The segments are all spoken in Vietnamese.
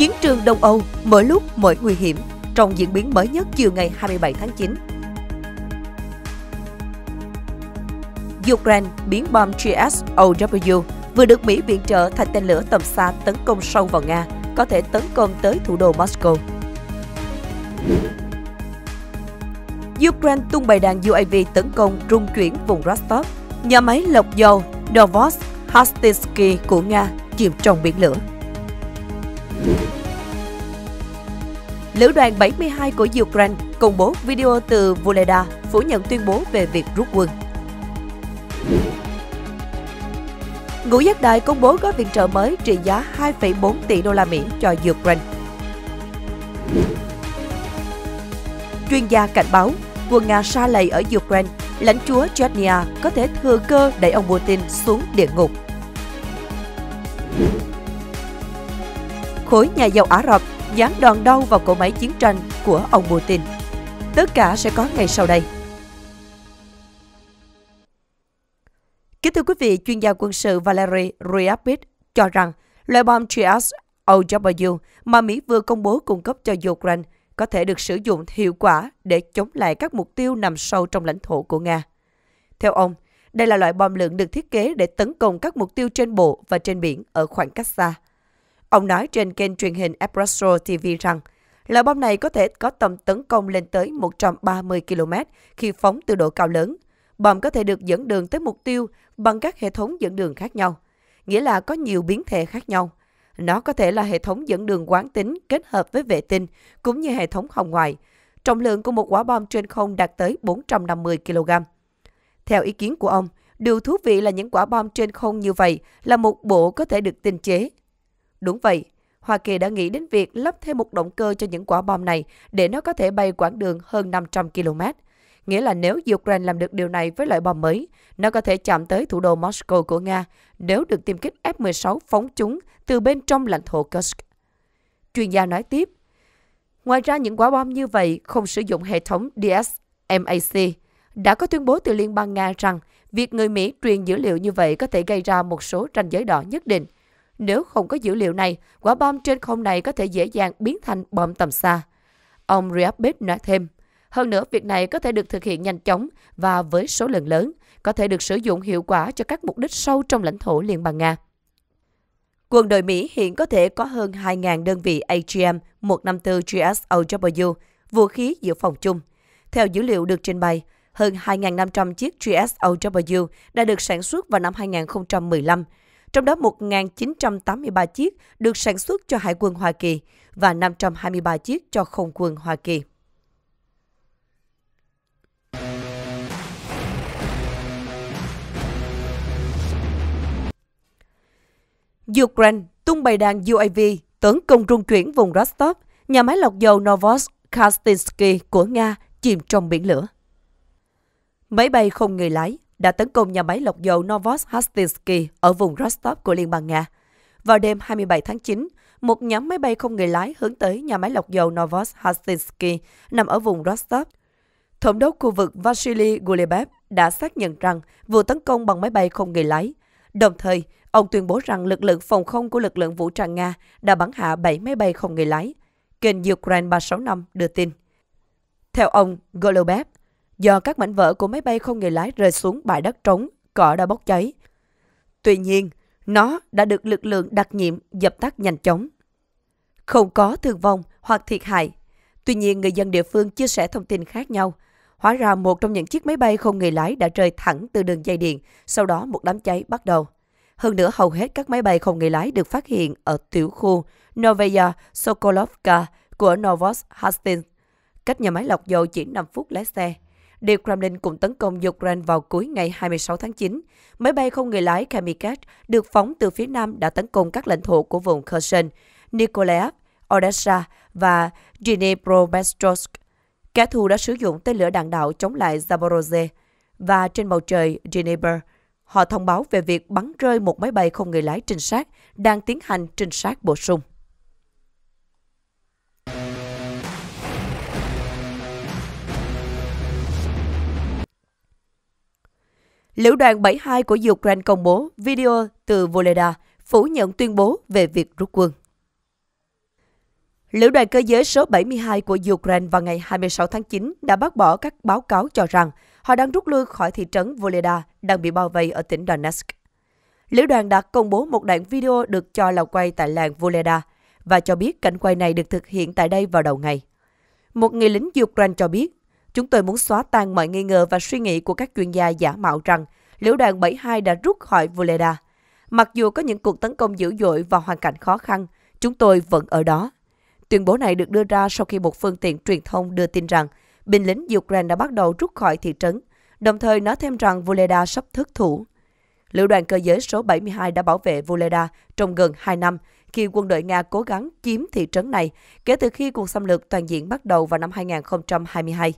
Chiến trường Đông Âu mỗi lúc mỗi nguy hiểm trong diễn biến mới nhất chiều ngày 27 tháng 9. Ukraine biến bom GSOW vừa được Mỹ viện trợ thành tên lửa tầm xa tấn công sâu vào Nga, có thể tấn công tới thủ đô Moscow. Ukraine tung bày đàn UAV tấn công trung chuyển vùng Rostov. Nhà máy lọc dầu Novost Hastinsky của Nga chìm trong biển lửa. Lữ đoàn 72 của Ukraine công bố video từ Voleda phủ nhận tuyên bố về việc rút quân. Ngũ Giác Đài công bố gói viện trợ mới trị giá 2,4 tỷ đô la Mỹ cho Ukraine. Chuyên gia cảnh báo, quân Nga xa lầy ở Ukraine, lãnh chúa Chechnya có thể thừa cơ đẩy ông Putin xuống địa ngục. khối nhà giàu Ả Rập dán đòn đau vào cỗ máy chiến tranh của ông Putin. Tất cả sẽ có ngày sau đây. Kính thưa quý vị, chuyên gia quân sự Valery Ryabin cho rằng loại bom Trias OW mà Mỹ vừa công bố cung cấp cho Ukraine có thể được sử dụng hiệu quả để chống lại các mục tiêu nằm sâu trong lãnh thổ của Nga. Theo ông, đây là loại bom lượng được thiết kế để tấn công các mục tiêu trên bộ và trên biển ở khoảng cách xa. Ông nói trên kênh truyền hình Espresso TV rằng, loại bom này có thể có tầm tấn công lên tới 130 km khi phóng từ độ cao lớn. Bom có thể được dẫn đường tới mục tiêu bằng các hệ thống dẫn đường khác nhau, nghĩa là có nhiều biến thể khác nhau. Nó có thể là hệ thống dẫn đường quán tính kết hợp với vệ tinh, cũng như hệ thống hồng ngoại. Trọng lượng của một quả bom trên không đạt tới 450 kg. Theo ý kiến của ông, điều thú vị là những quả bom trên không như vậy là một bộ có thể được tinh chế, Đúng vậy, Hoa Kỳ đã nghĩ đến việc lắp thêm một động cơ cho những quả bom này để nó có thể bay quãng đường hơn 500 km. Nghĩa là nếu Ukraine làm được điều này với loại bom mới, nó có thể chạm tới thủ đô Moscow của Nga nếu được tiêm kích F-16 phóng chúng từ bên trong lãnh thổ Kursk. Chuyên gia nói tiếp, ngoài ra những quả bom như vậy không sử dụng hệ thống DSMAC. Đã có tuyên bố từ Liên bang Nga rằng việc người Mỹ truyền dữ liệu như vậy có thể gây ra một số ranh giới đỏ nhất định – nếu không có dữ liệu này, quả bom trên không này có thể dễ dàng biến thành bom tầm xa. Ông Riabit nói thêm, hơn nữa việc này có thể được thực hiện nhanh chóng và với số lượng lớn, có thể được sử dụng hiệu quả cho các mục đích sâu trong lãnh thổ Liên bang Nga. Quân đội Mỹ hiện có thể có hơn 2.000 đơn vị AGM 154 GSOW, vũ khí dự phòng chung. Theo dữ liệu được trình bày, hơn 2.500 chiếc GSOW đã được sản xuất vào năm 2015, trong đó 1.983 chiếc được sản xuất cho Hải quân Hoa Kỳ và 523 chiếc cho Không quân Hoa Kỳ. Ukraine tung bày đàn UAV tấn công trung chuyển vùng Rostov, nhà máy lọc dầu Novoskastinsky của Nga chìm trong biển lửa. Máy bay không người lái đã tấn công nhà máy lọc dầu Novostinsky ở vùng Rostov của Liên bang Nga. Vào đêm 27 tháng 9, một nhóm máy bay không người lái hướng tới nhà máy lọc dầu Novostinsky nằm ở vùng Rostov. Thống đốc khu vực Vasily Gulebev đã xác nhận rằng vụ tấn công bằng máy bay không người lái. Đồng thời, ông tuyên bố rằng lực lượng phòng không của lực lượng vũ trang Nga đã bắn hạ 7 máy bay không người lái. Kênh Ukraine 365 đưa tin. Theo ông Golubev, do các mảnh vỡ của máy bay không người lái rơi xuống bãi đất trống, cỏ đã bốc cháy. Tuy nhiên, nó đã được lực lượng đặc nhiệm dập tắt nhanh chóng. Không có thương vong hoặc thiệt hại. Tuy nhiên, người dân địa phương chia sẻ thông tin khác nhau. Hóa ra một trong những chiếc máy bay không người lái đã rơi thẳng từ đường dây điện, sau đó một đám cháy bắt đầu. Hơn nữa, hầu hết các máy bay không người lái được phát hiện ở tiểu khu Novaya Sokolovka của Novost Hastings, cách nhà máy lọc dầu chỉ 5 phút lái xe. Điện Kremlin cũng tấn công Ukraine vào cuối ngày 26 tháng 9. Máy bay không người lái Kamikaze được phóng từ phía Nam đã tấn công các lãnh thổ của vùng Kherson, Nikolaev, Odessa và Dnipropetrovsk. Kẻ thù đã sử dụng tên lửa đạn đạo chống lại Zaporozhye và trên bầu trời Geneva. Họ thông báo về việc bắn rơi một máy bay không người lái trinh sát đang tiến hành trinh sát bổ sung. Lữ đoàn 72 của Ukraine công bố video từ Voleda phủ nhận tuyên bố về việc rút quân. Lữ đoàn cơ giới số 72 của Ukraine vào ngày 26 tháng 9 đã bác bỏ các báo cáo cho rằng họ đang rút lui khỏi thị trấn Voleda đang bị bao vây ở tỉnh Donetsk. Lữ đoàn đã công bố một đoạn video được cho là quay tại làng Voleda và cho biết cảnh quay này được thực hiện tại đây vào đầu ngày. Một người lính Ukraine cho biết Chúng tôi muốn xóa tan mọi nghi ngờ và suy nghĩ của các chuyên gia giả mạo rằng lữ đoàn 72 đã rút khỏi Vuleda. Mặc dù có những cuộc tấn công dữ dội và hoàn cảnh khó khăn, chúng tôi vẫn ở đó. Tuyên bố này được đưa ra sau khi một phương tiện truyền thông đưa tin rằng binh lính Ukraine đã bắt đầu rút khỏi thị trấn, đồng thời nói thêm rằng Vuleda sắp thất thủ. Lữ đoàn cơ giới số 72 đã bảo vệ Vuleda trong gần 2 năm khi quân đội Nga cố gắng chiếm thị trấn này kể từ khi cuộc xâm lược toàn diện bắt đầu vào năm 2022.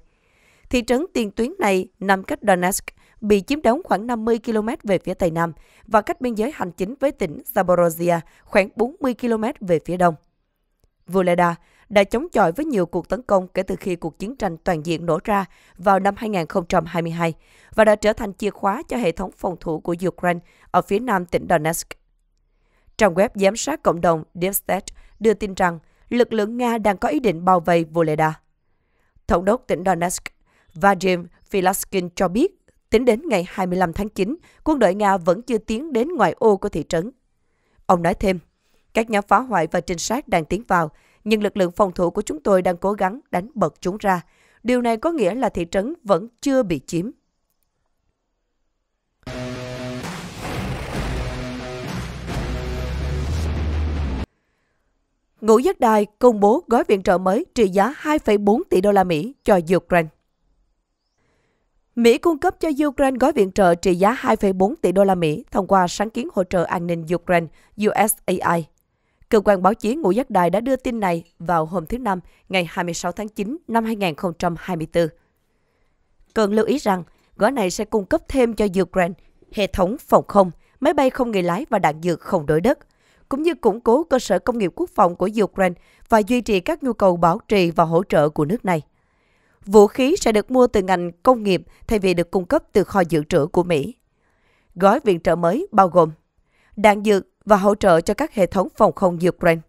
Thị trấn tiền tuyến này nằm cách Donetsk, bị chiếm đóng khoảng 50 km về phía Tây Nam và cách biên giới hành chính với tỉnh Zaporozhia khoảng 40 km về phía Đông. Vuleda đã chống chọi với nhiều cuộc tấn công kể từ khi cuộc chiến tranh toàn diện nổ ra vào năm 2022 và đã trở thành chìa khóa cho hệ thống phòng thủ của Ukraine ở phía nam tỉnh Donetsk. Trang web giám sát cộng đồng Deep đưa tin rằng lực lượng Nga đang có ý định bao vây Voleda. Thống đốc tỉnh Donetsk Vadim Filaskin cho biết, tính đến ngày 25 tháng 9, quân đội Nga vẫn chưa tiến đến ngoài ô của thị trấn. Ông nói thêm, các nhóm phá hoại và trinh sát đang tiến vào, nhưng lực lượng phòng thủ của chúng tôi đang cố gắng đánh bật chúng ra. Điều này có nghĩa là thị trấn vẫn chưa bị chiếm. Ngũ Giác Đài công bố gói viện trợ mới trị giá 2,4 tỷ đô la Mỹ cho Ukraine. Mỹ cung cấp cho Ukraine gói viện trợ trị giá 2,4 tỷ đô la Mỹ thông qua sáng kiến hỗ trợ an ninh Ukraine USAI. Cơ quan báo chí Ngũ Giác Đài đã đưa tin này vào hôm thứ Năm, ngày 26 tháng 9 năm 2024. Cần lưu ý rằng, gói này sẽ cung cấp thêm cho Ukraine hệ thống phòng không, máy bay không người lái và đạn dược không đối đất, cũng như củng cố cơ sở công nghiệp quốc phòng của Ukraine và duy trì các nhu cầu bảo trì và hỗ trợ của nước này vũ khí sẽ được mua từ ngành công nghiệp thay vì được cung cấp từ kho dự trữ của Mỹ. Gói viện trợ mới bao gồm đạn dược và hỗ trợ cho các hệ thống phòng không Ukraine,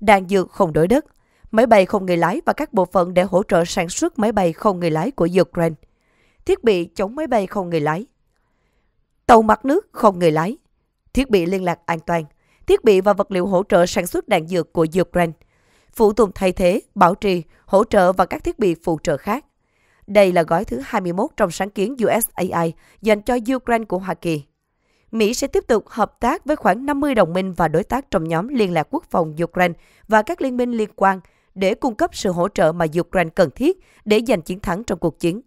đạn dược không đổi đất, máy bay không người lái và các bộ phận để hỗ trợ sản xuất máy bay không người lái của Ukraine, thiết bị chống máy bay không người lái, tàu mặt nước không người lái, thiết bị liên lạc an toàn, thiết bị và vật liệu hỗ trợ sản xuất đạn dược của Ukraine – phụ tùng thay thế, bảo trì, hỗ trợ và các thiết bị phụ trợ khác. Đây là gói thứ 21 trong sáng kiến USAI dành cho Ukraine của Hoa Kỳ. Mỹ sẽ tiếp tục hợp tác với khoảng 50 đồng minh và đối tác trong nhóm Liên lạc Quốc phòng Ukraine và các liên minh liên quan để cung cấp sự hỗ trợ mà Ukraine cần thiết để giành chiến thắng trong cuộc chiến.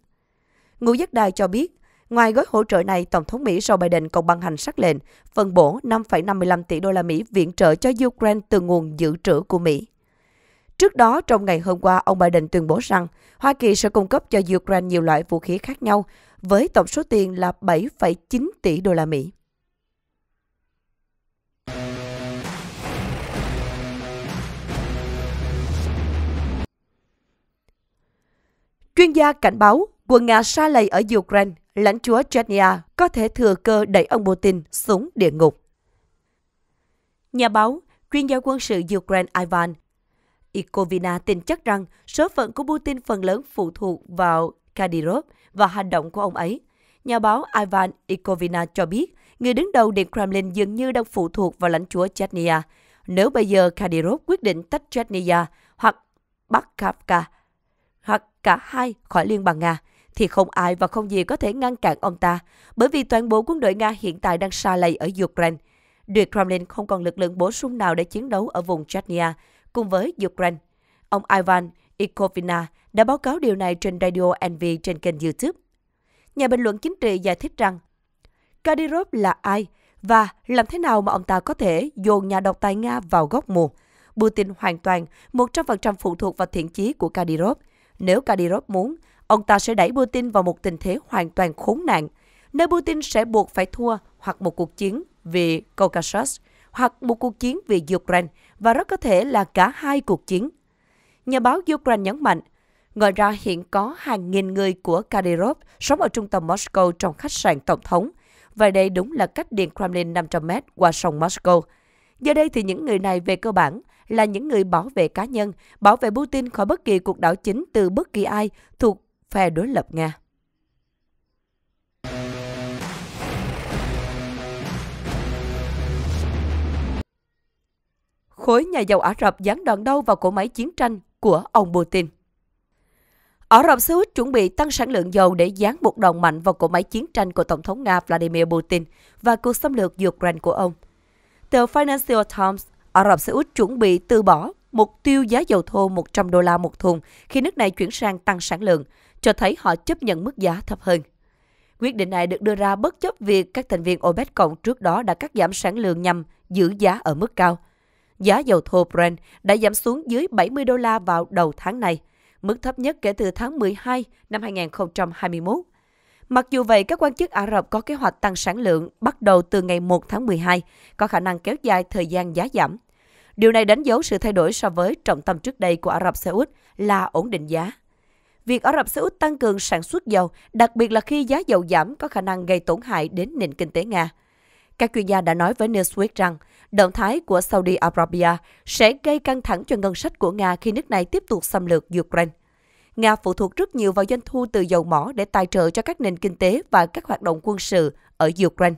Ngũ Giác Đài cho biết, ngoài gói hỗ trợ này, Tổng thống Mỹ Joe Biden còn ban hành sắc lệnh phân bổ 5,55 tỷ đô la Mỹ viện trợ cho Ukraine từ nguồn dự trữ của Mỹ. Trước đó, trong ngày hôm qua, ông Biden tuyên bố rằng Hoa Kỳ sẽ cung cấp cho Ukraine nhiều loại vũ khí khác nhau với tổng số tiền là 7,9 tỷ đô la Mỹ. Chuyên gia cảnh báo quân Nga xa lầy ở Ukraine, lãnh chúa Chechnya có thể thừa cơ đẩy ông Putin xuống địa ngục. Nhà báo, chuyên gia quân sự Ukraine Ivan Ikovina tin chắc rằng số phận của Putin phần lớn phụ thuộc vào Kadyrov và hành động của ông ấy. Nhà báo Ivan Ikovina cho biết, người đứng đầu Điện Kremlin dường như đang phụ thuộc vào lãnh chúa Chechnya. Nếu bây giờ Kadyrov quyết định tách Chechnya hoặc Bắc Kafka, hoặc cả hai khỏi Liên bang Nga, thì không ai và không gì có thể ngăn cản ông ta, bởi vì toàn bộ quân đội Nga hiện tại đang xa lầy ở Ukraine. Điện Kremlin không còn lực lượng bổ sung nào để chiến đấu ở vùng Chechnya, cùng với Ukraine. Ông Ivan Ikovina đã báo cáo điều này trên Radio NV trên kênh YouTube. Nhà bình luận chính trị giải thích rằng Kadyrov là ai và làm thế nào mà ông ta có thể dồn nhà độc tài Nga vào góc mù? Putin hoàn toàn 100% phụ thuộc vào thiện chí của Kadyrov. Nếu Kadyrov muốn, ông ta sẽ đẩy Putin vào một tình thế hoàn toàn khốn nạn, nơi Putin sẽ buộc phải thua hoặc một cuộc chiến vì Caucasus, hoặc một cuộc chiến vì Ukraine, và rất có thể là cả hai cuộc chiến. Nhà báo Ukraine nhấn mạnh, Ngoài ra hiện có hàng nghìn người của Kadyrov sống ở trung tâm Moscow trong khách sạn Tổng thống. Và đây đúng là cách Điện Kremlin 500 mét qua sông Moscow. Giờ đây thì những người này về cơ bản là những người bảo vệ cá nhân, bảo vệ Putin khỏi bất kỳ cuộc đảo chính từ bất kỳ ai thuộc phe đối lập Nga. khối nhà giàu Ả Rập dán đòn đâu vào cỗ máy chiến tranh của ông Putin. Ả Rập Xê Út chuẩn bị tăng sản lượng dầu để dán một đòn mạnh vào cỗ máy chiến tranh của Tổng thống Nga Vladimir Putin và cuộc xâm lược Ukraine của ông. Theo Financial Times, Ả Rập Xê Út chuẩn bị từ bỏ mục tiêu giá dầu thô 100 đô la một thùng khi nước này chuyển sang tăng sản lượng, cho thấy họ chấp nhận mức giá thấp hơn. Quyết định này được đưa ra bất chấp việc các thành viên OPEC cộng trước đó đã cắt giảm sản lượng nhằm giữ giá ở mức cao – Giá dầu thô Brent đã giảm xuống dưới 70 đô la vào đầu tháng này, mức thấp nhất kể từ tháng 12 năm 2021. Mặc dù vậy, các quan chức Ả Rập có kế hoạch tăng sản lượng bắt đầu từ ngày 1 tháng 12, có khả năng kéo dài thời gian giá giảm. Điều này đánh dấu sự thay đổi so với trọng tâm trước đây của Ả Rập Xê Út là ổn định giá. Việc Ả Rập Xê Út tăng cường sản xuất dầu, đặc biệt là khi giá dầu giảm có khả năng gây tổn hại đến nền kinh tế Nga. Các chuyên gia đã nói với Newsweek rằng Động thái của Saudi Arabia sẽ gây căng thẳng cho ngân sách của Nga khi nước này tiếp tục xâm lược Ukraine. Nga phụ thuộc rất nhiều vào doanh thu từ dầu mỏ để tài trợ cho các nền kinh tế và các hoạt động quân sự ở Ukraine.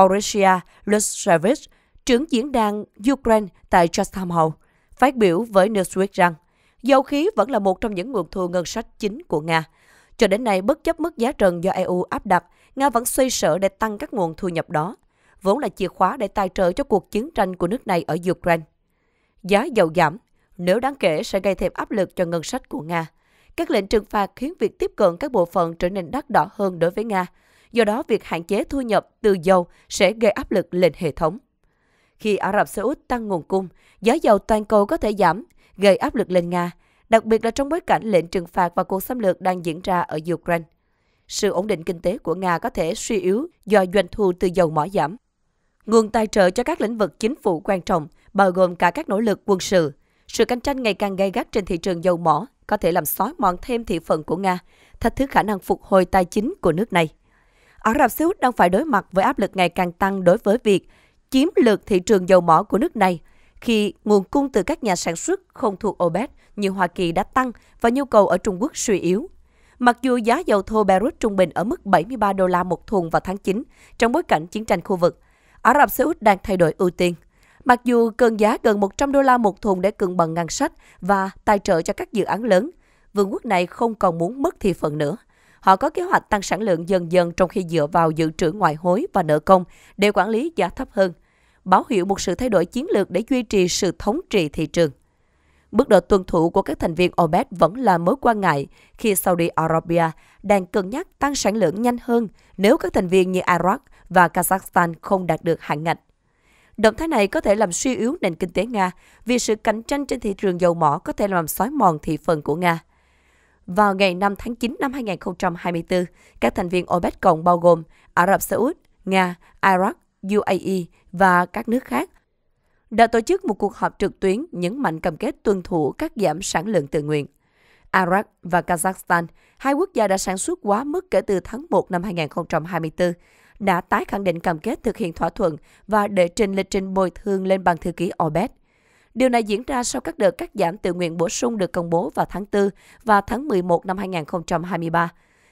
Oresia Lushevich, trưởng diễn đàn Ukraine tại Chatham House, phát biểu với Newsweek rằng dầu khí vẫn là một trong những nguồn thu ngân sách chính của Nga. Cho đến nay, bất chấp mức giá trần do EU áp đặt, Nga vẫn xoay sở để tăng các nguồn thu nhập đó vốn là chìa khóa để tài trợ cho cuộc chiến tranh của nước này ở Ukraine. Giá dầu giảm, nếu đáng kể sẽ gây thêm áp lực cho ngân sách của Nga. Các lệnh trừng phạt khiến việc tiếp cận các bộ phận trở nên đắt đỏ hơn đối với Nga. Do đó, việc hạn chế thu nhập từ dầu sẽ gây áp lực lên hệ thống. Khi Ả Rập Xê Út tăng nguồn cung, giá dầu toàn cầu có thể giảm, gây áp lực lên Nga, đặc biệt là trong bối cảnh lệnh trừng phạt và cuộc xâm lược đang diễn ra ở Ukraine sự ổn định kinh tế của Nga có thể suy yếu do doanh thu từ dầu mỏ giảm. Nguồn tài trợ cho các lĩnh vực chính phủ quan trọng, bao gồm cả các nỗ lực quân sự. Sự cạnh tranh ngày càng gay gắt trên thị trường dầu mỏ có thể làm xói mòn thêm thị phần của Nga, thách thức khả năng phục hồi tài chính của nước này. Ả Rập Xê Út đang phải đối mặt với áp lực ngày càng tăng đối với việc chiếm lược thị trường dầu mỏ của nước này khi nguồn cung từ các nhà sản xuất không thuộc OPEC như Hoa Kỳ đã tăng và nhu cầu ở Trung Quốc suy yếu. Mặc dù giá dầu thô Beirut trung bình ở mức 73 đô la một thùng vào tháng 9 trong bối cảnh chiến tranh khu vực, Ả Rập Xê Út đang thay đổi ưu tiên. Mặc dù cần giá gần 100 đô la một thùng để cân bằng ngân sách và tài trợ cho các dự án lớn, vương quốc này không còn muốn mất thị phần nữa. Họ có kế hoạch tăng sản lượng dần dần trong khi dựa vào dự trữ ngoại hối và nợ công để quản lý giá thấp hơn, báo hiệu một sự thay đổi chiến lược để duy trì sự thống trị thị trường. Mức độ tuân thủ của các thành viên OPEC vẫn là mối quan ngại khi Saudi Arabia đang cân nhắc tăng sản lượng nhanh hơn nếu các thành viên như Iraq, và Kazakhstan không đạt được hạn ngạch. Động thái này có thể làm suy yếu nền kinh tế Nga vì sự cạnh tranh trên thị trường dầu mỏ có thể làm xói mòn thị phần của Nga. Vào ngày 5 tháng 9 năm 2024, các thành viên OPEC cộng bao gồm Ả Rập Xê Út, Nga, Iraq, UAE và các nước khác đã tổ chức một cuộc họp trực tuyến nhấn mạnh cam kết tuân thủ các giảm sản lượng tự nguyện. Iraq và Kazakhstan, hai quốc gia đã sản xuất quá mức kể từ tháng 1 năm 2024, đã tái khẳng định cam kết thực hiện thỏa thuận và đệ trình lịch trình bồi thường lên ban thư ký OPEC. Điều này diễn ra sau các đợt cắt giảm tự nguyện bổ sung được công bố vào tháng 4 và tháng 11 năm 2023,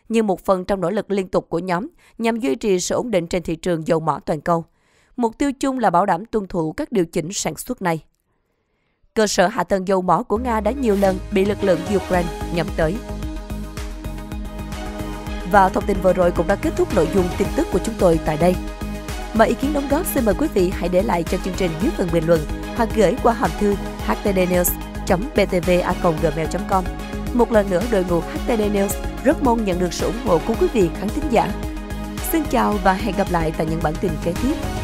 như một phần trong nỗ lực liên tục của nhóm nhằm duy trì sự ổn định trên thị trường dầu mỏ toàn cầu. Mục tiêu chung là bảo đảm tuân thủ các điều chỉnh sản xuất này. Cơ sở hạ tầng dầu mỏ của Nga đã nhiều lần bị lực lượng Ukraine nhắm tới. Và thông tin vừa rồi cũng đã kết thúc nội dung tin tức của chúng tôi tại đây. Mọi ý kiến đóng góp xin mời quý vị hãy để lại cho chương trình dưới phần bình luận hoặc gửi qua hòm thư htdnews.btva.gmail.com Một lần nữa đội ngũ HTD rất mong nhận được sự ủng hộ của quý vị khán thính giả. Xin chào và hẹn gặp lại tại những bản tin kế tiếp.